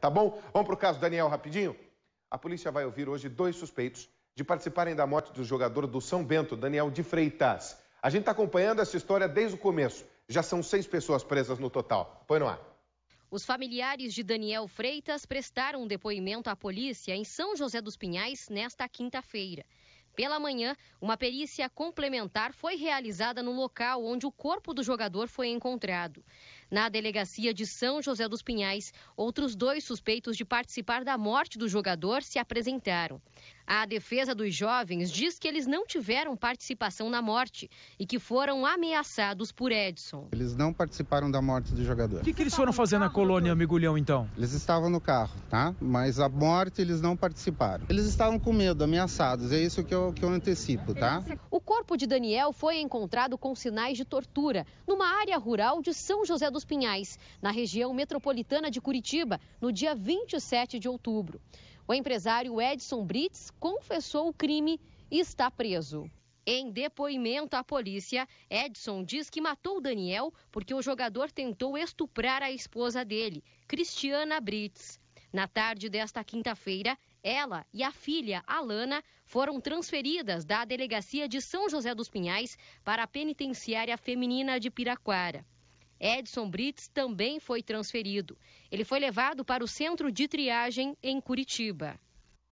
tá bom? Vamos para o caso Daniel rapidinho? A polícia vai ouvir hoje dois suspeitos de participarem da morte do jogador do São Bento, Daniel de Freitas. A gente está acompanhando essa história desde o começo. Já são seis pessoas presas no total. Põe no ar. Os familiares de Daniel Freitas prestaram um depoimento à polícia em São José dos Pinhais nesta quinta-feira. Pela manhã, uma perícia complementar foi realizada no local onde o corpo do jogador foi encontrado. Na delegacia de São José dos Pinhais, outros dois suspeitos de participar da morte do jogador se apresentaram. A defesa dos jovens diz que eles não tiveram participação na morte e que foram ameaçados por Edson. Eles não participaram da morte do jogador. O que, que eles foram fazer na colônia Amigulhão então? Eles estavam no carro, tá? Mas a morte eles não participaram. Eles estavam com medo, ameaçados. É isso que eu, que eu antecipo, tá? O corpo de Daniel foi encontrado com sinais de tortura numa área rural de São José dos Pinhais, na região metropolitana de Curitiba, no dia 27 de outubro. O empresário Edson Brits confessou o crime e está preso. Em depoimento à polícia, Edson diz que matou Daniel porque o jogador tentou estuprar a esposa dele, Cristiana Brits. Na tarde desta quinta-feira, ela e a filha, Alana, foram transferidas da delegacia de São José dos Pinhais para a penitenciária feminina de Piraquara. Edson Brits também foi transferido. Ele foi levado para o centro de triagem em Curitiba.